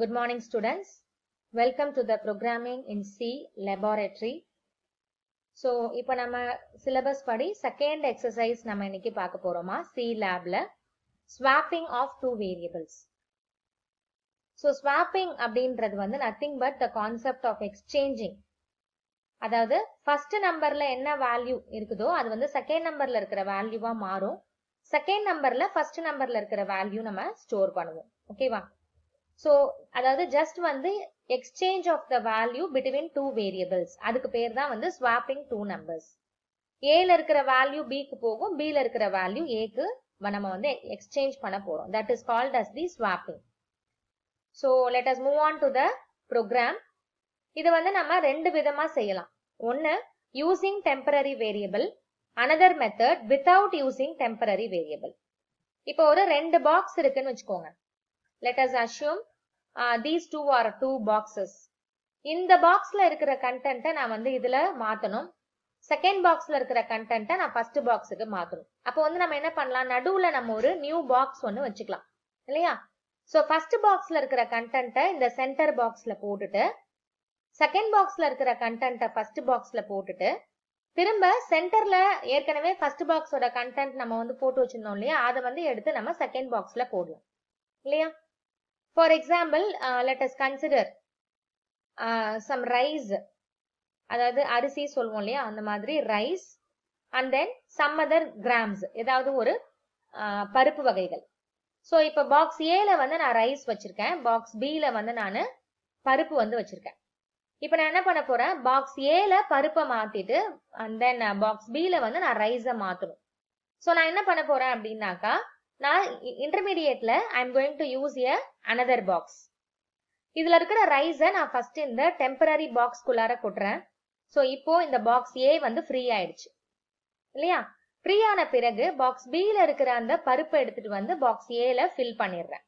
Good morning students. Welcome to the Programming in C Laboratory. So, இப்போ நம்ம syllabus படி second exercise நம்ம இன்னைக்கு பார்க்க போறோமா C labல swapping of two variables. So, swapping அப்படின்றது வந்து nothing but the concept of exchanging. அதாவது first numberல என்ன value இருக்குதோ அது வந்து second numberல இருக்கிற வேல்யூவா மாறும் second numberல first numberல இருக்கிற value நம்ம ஸ்டோர் பண்ணுவோம் ஓகேவா ஸோ அதாவது ஜஸ்ட் வந்து exchange of the value between two variables அதுக்கு பேர் தான் வந்து ஸ்வாப்பிங் டூ நம்பர்ஸ் ஏல இருக்கிற வேல்யூ பிக்கு போகும் பில இருக்கிற வேல்யூ ஏக்கு நம்ம வந்து எக்ஸ்சேஞ்ச் பண்ண போறோம் that is called as the swapping so let us move on to the program இது வந்து நம்ம ரெண்டு விதமா செய்யலாம் ஒன்று using temporary variable another method without using temporary variable இப்போ ஒரு ரெண்டு பாக்ஸ் இருக்குன்னு வச்சுக்கோங்க let us assume these two are two boxes இந்த பாக்ஸ்ல இருக்கிற கண்டென்ட்டை நான் வந்து இதுல மாத்தணும் செகண்ட் பாக்ஸ்ல இருக்கிற கண்டென்ட்டை நான் ஃபர்ஸ்ட் பாக்ஸுக்கு மாத்தணும் அப்போ வந்து நம்ம என்ன பண்ணலாம் நடுவுல நம்ம ஒரு நியூ பாக்ஸ் ஒன்று வச்சுக்கலாம் இல்லையா ஸோ ஃபர்ஸ்ட் பாக்ஸ்ல இருக்கிற கண்டென்ட்டை இந்த சென்டர் பாக்ஸ்ல போட்டுட்டு செகண்ட் பாக்ஸ்ல இருக்கிற கண்டென்ட்டை ஃபர்ஸ்ட் பாக்ஸ்ல போட்டுட்டு திரும்ப சென்டர்ல ஏற்கனவே ஃபர்ஸ்ட் பாக்ஸோட கண்டென்ட் நம்ம வந்து போட்டு வச்சிருந்தோம் இல்லையா அதை வந்து எடுத்து நம்ம செகண்ட் பாக்ஸ்ல போடலாம் இல்லையா For example, uh, let us consider uh, some rice. அதாவது அரிசி சொல்லுவோம் இல்லையா அந்த மாதிரி rice and then some other grams ஏதாவது ஒரு பருப்பு வகைகள் ஸோ இப்போ பாக்ஸ் ஏல வந்து நான் ரைஸ் வச்சிருக்கேன் பாக்ஸ் பியில வந்து நான் பருப்பு வந்து வச்சிருக்கேன் இப்போ நான் என்ன பண்ண போறேன் பாக்ஸ் ஏல பருப்பை மாத்திட்டு அண்ட் தென் பாக்ஸ் பியில வந்து நான் ரைஸை மாத்தணும் ஸோ நான் என்ன பண்ண போறேன் அப்படின்னாக்கா நான் இன்டர்மீடியேட்ல I am going to use a another box இதுல இருக்கிற ரைஸை நான் ஃபர்ஸ்ட் இந்த டெம்பரரி பாக்ஸ்குள்ளார கொட்டுறேன் ஸோ இப்போ இந்த பாக்ஸ் ஏ வந்து ஃப்ரீ ஆயிடுச்சு இல்லையா ஃப்ரீ ஆன பிறகு பாக்ஸ் பியில இருக்கிற அந்த பருப்பை எடுத்துட்டு வந்து பாக்ஸ் ஏல ஃபில் பண்ணிடுறேன்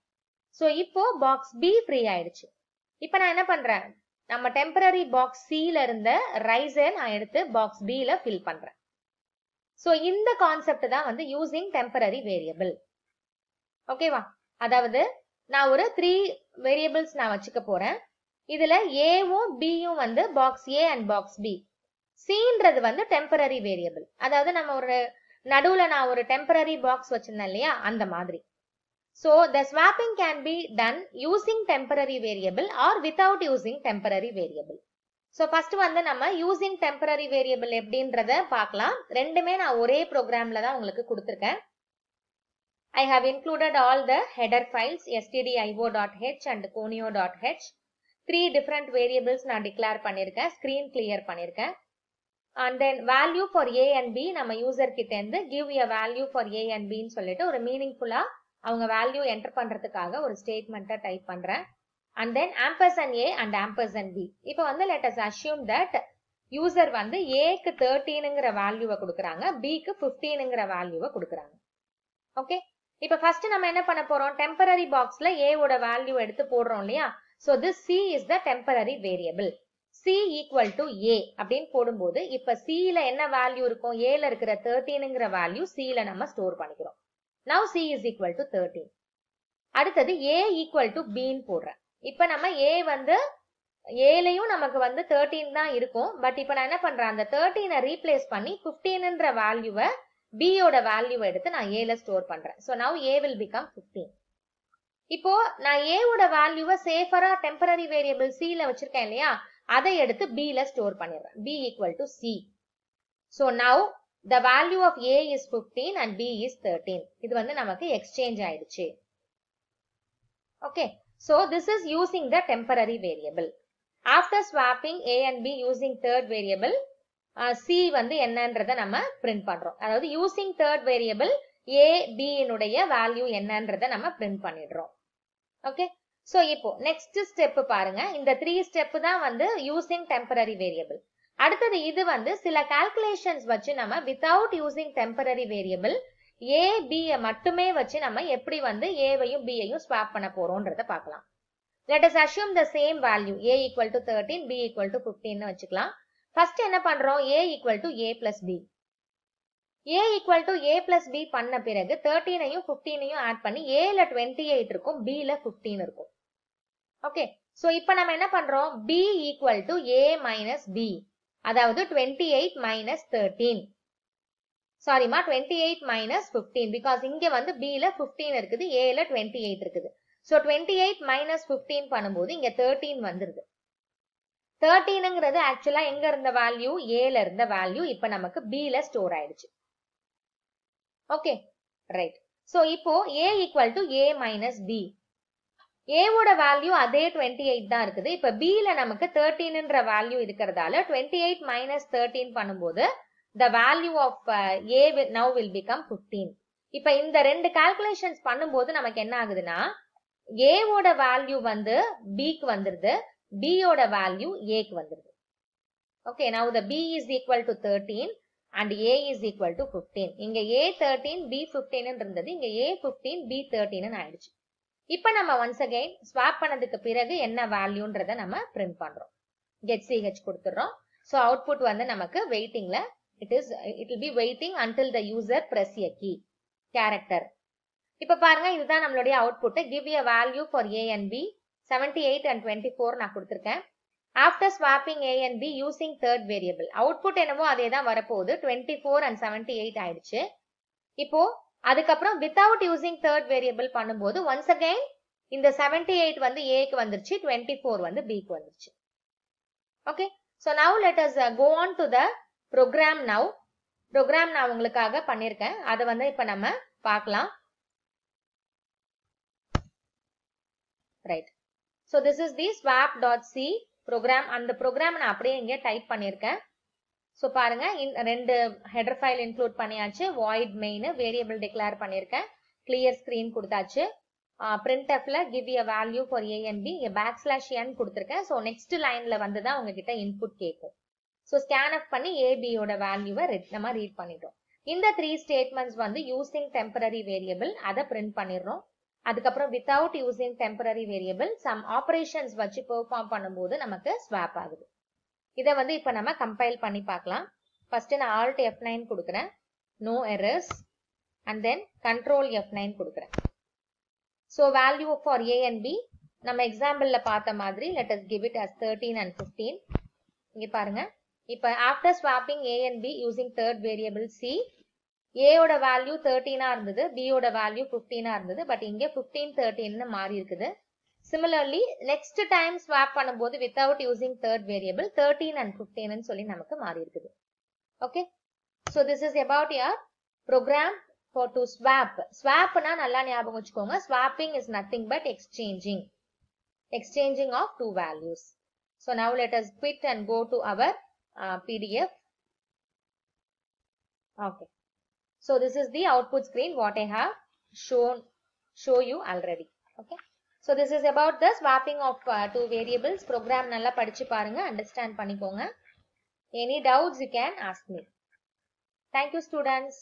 ஸோ இப்போ பாக்ஸ் பி ஃப்ரீ ஆயிடுச்சு இப்போ நான் என்ன பண்றேன் நம்ம டெம்பரரி பாக்ஸ் சில இருந்த ரைஸை நான் எடுத்து பாக்ஸ் பில ஃபில் பண்றேன் ஸோ இந்த கான்செப்ட் தான் வந்து யூஸிங் டெம்பரரி வேரியபிள் ஓகேவா அதாவது நான் ஒரு த்ரீ வேரியபிள்ஸ் நான் வச்சுக்க போறேன் இதுல ஏவும் பியும் வந்து box A and box B சின்றது வந்து டெம்பரரி வேரியபிள் அதாவது நம்ம ஒரு நடுவுல நான் ஒரு டெம்பரரி பாக்ஸ் வச்சிருந்தேன் இல்லையா அந்த மாதிரி so the swapping can be done using temporary variable or without using temporary variable so first வந்து நம்ம யூசிங் டெம்பரரி வேரியபிள் எப்படின்றத பார்க்கலாம் ரெண்டுமே நான் ஒரே ப்ரோக்ராம்ல தான் உங்களுக்கு கொடுத்துருக்கேன் I have included all the header files stdio.h and conio.h. Three different variables நான் டிக்ளேர் பண்ணியிருக்கேன் ஸ்க்ரீன் கிளியர் பண்ணியிருக்கேன் and then value for A and B நம்ம யூசர் கிட்டேருந்து give a value for A and பின்னு சொல்லிட்டு ஒரு மீனிங்ஃபுல்லாக அவங்க வேல்யூ என்டர் பண்ணுறதுக்காக ஒரு ஸ்டேட்மெண்ட்டை டைப் பண்ணுறேன் and then ampersand A and ampersand B இப்போ வந்து let us assume that user வந்து ஏக்கு தேர்ட்டீனுங்கிற வேல்யூவை கொடுக்குறாங்க பிக்கு ஃபிஃப்டீனுங்கிற வேல்யூவை கொடுக்குறாங்க ஓகே இப்போ ஃபர்ஸ்ட் நம்ம என்ன பண்ண போறோம் டெம்பரரி பாக்ஸ்ல ஏ ஓட வேல்யூ எடுத்து போடுறோம் இல்லையா so this C is the temporary variable C equal to A அப்படின்னு போடும்போது இப்ப சில என்ன வேல்யூ இருக்கும் ஏல இருக்கிற தேர்ட்டீனுங்கிற வேல்யூ சில நம்ம ஸ்டோர் பண்ணிக்கிறோம் now C is equal to thirteen அடுத்தது ஏ ஈக்குவல் டு பின்னு போடுறேன் இப்ப நம்ம ஏ வந்து ஏலையும் நமக்கு வந்து தேர்ட்டீன் தான் இருக்கும் பட் இப்ப நான் என்ன பண்றேன் அந்த தேர்ட்டீனை ரீப்ளேஸ் பண்ணி பிப்டீன்ன்ற வேல்யூவை பியோட வேல்யூ எடுத்து நான் ஏல ஸ்டோர் பண்றேன் so now A will become fifteen இப்போ நான் ஏவோட வேல்யூவை சேஃபரா டெம்பரரி வேரியபிள் சில வச்சிருக்கேன் இல்லையா அதை எடுத்து பில ஸ்டோர் பண்ணிடுறேன் B equal to C so now the value of A is fifteen and B is thirteen இது வந்து நமக்கு எக்ஸ்சேஞ்ச் ஆயிடுச்சு okay so this is using the temporary variable after swapping A and B using third variable C வந்து என்னன்றத நம்ம print பண்றோம் அதாவது using third variable A பியினுடைய வேல்யூ என்னன்றத நம்ம பிரிண்ட் பண்ணிடுறோம் ஓகே ஸோ இப்போ நெக்ஸ்ட் ஸ்டெப் பாருங்க இந்த த்ரீ ஸ்டெப் தான் வந்து யூசிங் டெம்பரரி வேரியபிள் அடுத்தது இது வந்து சில கால்குலேஷன்ஸ் வச்சு நம்ம without using temporary variable A பியை மட்டுமே வச்சு நம்ம எப்படி வந்து ஏவையும் பியையும் ஸ்வாப் பண்ண போறோம்ன்றத பார்க்கலாம் let us assume the same value A equal to thirteen B equal to fifteen வச்சுக்கலாம் ஃபர்ஸ்ட் என்ன பண்றோம் A equal to A plus B A equal to A plus B பண்ண பிறகு தேர்ட்டீனையும் ஃபிஃப்டீனையும் ஆட் பண்ணி ஏல டுவெண்ட்டி எயிட் இருக்கும் பில ஃபிஃப்டீன் இருக்கும் ஓகே ஸோ இப்போ நம்ம என்ன பண்றோம் B equal to A minus B அதாவது டுவெண்ட்டி எயிட் மைனஸ் தேர்ட்டீன் சாரிமா twenty eight minus fifteen because இங்க வந்து பில ஃபிஃப்டீன் இருக்குது ஏல டுவெண்ட்டி எயிட் இருக்குது so twenty eight minus fifteen பண்ணும்போது இங்க தேர்ட்டீன் வந்துருது தேர்ட்டீனுங்கிறது ஆக்சுவலாக எங்கே இருந்த வேல்யூ ஏல இருந்த வேல்யூ இப்போ நமக்கு பியில் ஸ்டோர் ஆயிடுச்சு ஓகே ரைட் ஸோ இப்போ A equal to A minus B ஏவோட வேல்யூ அதே டுவெண்ட்டி எயிட் தான் இருக்குது இப்போ பியில் நமக்கு தேர்ட்டீன்ன்ற வேல்யூ இருக்கிறதால டுவெண்ட்டி எயிட் மைனஸ் தேர்ட்டீன் பண்ணும்போது the value of A now will become fifteen இப்போ இந்த ரெண்டு கால்குலேஷன்ஸ் பண்ணும்போது நமக்கு என்ன ஆகுதுன்னா ஏவோட வேல்யூ வந்து பிக்கு வந்துருது பியோட வேல்யூ ஏக்கு வந்துருது okay now the B is equal to thirteen and A is equal to fifteen இங்க ஏ தேர்ட்டீன் பி ஃபிஃப்டீன் இருந்தது இங்க ஏ ஃபிஃப்டீன் பி தேர்ட்டீன் ஆயிடுச்சு இப்ப நம்ம ஒன்ஸ் அகைன் ஸ்வாப் பண்ணதுக்கு பிறகு என்ன வேல்யூன்றத நம்ம பிரிண்ட் பண்றோம் கெட் சிஹெச் கொடுத்துடுறோம் ஸோ அவுட்புட் வந்து நமக்கு வெயிட்டிங்ல it is it will be waiting until the user press a key character இப்ப பாருங்க இதுதான் நம்மளுடைய output give a value for A and B 78 eight and twenty four நான் கொடுத்துருக்கேன் after swapping a and B using third variable output என்னவோ அதே தான் வரப்போகுது twenty four and seventy eight ஆயிடுச்சு இப்போ அதுக்கப்புறம் வித்தவுட் using தேர்ட் வேரியபிள் பண்ணும்போது ஒன்ஸ் again இந்த 78 எயிட் வந்து ஏக்கு வந்துருச்சு 24 ஃபோர் வந்து க்கு வந்துருச்சு okay so now let us go on to the program now program நான் உங்களுக்காக பண்ணியிருக்கேன் அதை வந்து இப்போ நம்ம பார்க்கலாம் right so this is the swap dot C program அந்த ப்ரோக்ராம் நான் அப்படியே இங்கே டைப் பண்ணியிருக்கேன் ஸோ பாருங்க ரெண்டு ஹெடர் ஃபைல் இன்க்ளூட் பண்ணியாச்சு வாய்ட் மெயின் வேரியபிள் டிக்ளேர் பண்ணியிருக்கேன் கிளியர் ஸ்க்ரீன் கொடுத்தாச்சு பிரிண்ட் எஃப்ல give a value for A and B இங்கே பேக் ஸ்லாஷ் என் கொடுத்துருக்கேன் ஸோ நெக்ஸ்ட் லைன்ல வந்து தான் உங்ககிட்ட இன்புட் கேட்கும் ஸோ ஸ்கேன் அப் பண்ணி ஏபியோட வேல்யூவை நம்ம ரீட் பண்ணிட்டோம் இந்த த்ரீ ஸ்டேட்மெண்ட்ஸ் வந்து யூசிங் டெம்பரரி வேரியபிள் அதை பிரிண்ட் பண்ணிடுறோம் அதுக்கப்புறம் without using temporary variable some operations வச்சு பெர்ஃபார்ம் பண்ணும்போது நமக்கு ஸ்வாப் ஆகுது இதை வந்து இப்போ நம்ம கம்பைல் பண்ணி பார்க்கலாம் ஃபர்ஸ்ட் நான் ஆல்ட் எஃப் நைன் கொடுக்குறேன் no errors and then control F nine கொடுக்குறேன் so value for A and B நம்ம எக்ஸாம்பிளில் பார்த்த மாதிரி let us give it as thirteen and fifteen இங்கே பாருங்க இப்போ after swapping A and B using third variable C ஏயோட வேல்யூ தேர்ட்டீனாக இருந்தது பியோட வேல்யூ ஃபிஃப்டீனாக இருந்தது பட் இங்கே ஃபிஃப்டீன் தேர்ட்டீன்னு மாறி இருக்குது சிமிலர்லி நெக்ஸ்ட் டைம் ஸ்வாப் பண்ணும்போது without using third variable thirteen and ஃபிஃப்டீன்னு சொல்லி நமக்கு மாறி இருக்குது okay so this is about your program for to swap ஸ்வாப்னா நல்லா ஞாபகம் வச்சுக்கோங்க swapping is nothing but exchanging exchanging of two values so now let us quit and go to our PDF okay So this is the output screen what I have shown show you already. Okay. So this is about the swapping of uh, two variables. Program nalla padichu பாருங்க understand பண்ணிக்கோங்க. Any doubts you can ask me. Thank you students.